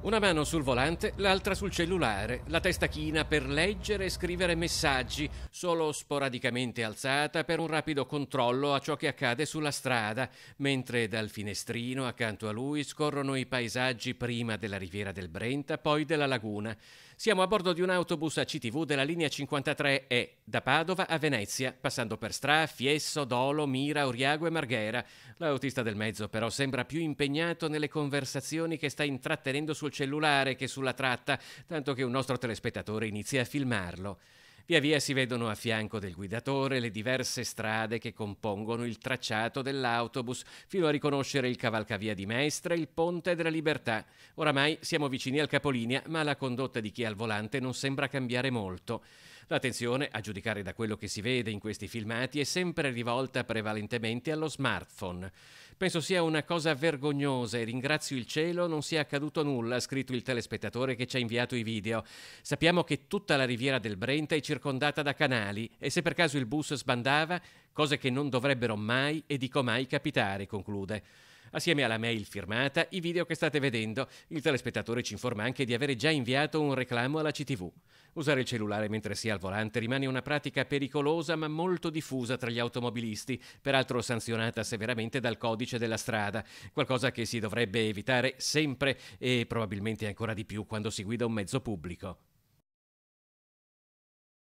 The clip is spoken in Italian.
Una mano sul volante, l'altra sul cellulare, la testa china per leggere e scrivere messaggi, solo sporadicamente alzata per un rapido controllo a ciò che accade sulla strada, mentre dal finestrino accanto a lui scorrono i paesaggi prima della riviera del Brenta, poi della laguna. Siamo a bordo di un autobus a CTV della linea 53E, da Padova a Venezia, passando per Stra, Fiesso, Dolo, Mira, Oriago e Marghera. L'autista del mezzo però sembra più impegnato nelle conversazioni che sta intrattenendo sul sul cellulare che sulla tratta, tanto che un nostro telespettatore inizia a filmarlo. Via via si vedono a fianco del guidatore le diverse strade che compongono il tracciato dell'autobus, fino a riconoscere il cavalcavia di Mestre e il Ponte della Libertà. Oramai siamo vicini al capolinea, ma la condotta di chi è al volante non sembra cambiare molto. L'attenzione, a giudicare da quello che si vede in questi filmati, è sempre rivolta prevalentemente allo smartphone. Penso sia una cosa vergognosa e ringrazio il cielo non sia accaduto nulla, ha scritto il telespettatore che ci ha inviato i video. Sappiamo che tutta la riviera del Brenta è circa circondata da canali e se per caso il bus sbandava, cose che non dovrebbero mai e dico mai capitare, conclude. Assieme alla mail firmata, i video che state vedendo, il telespettatore ci informa anche di avere già inviato un reclamo alla CTV. Usare il cellulare mentre si è al volante rimane una pratica pericolosa ma molto diffusa tra gli automobilisti, peraltro sanzionata severamente dal codice della strada, qualcosa che si dovrebbe evitare sempre e probabilmente ancora di più quando si guida un mezzo pubblico.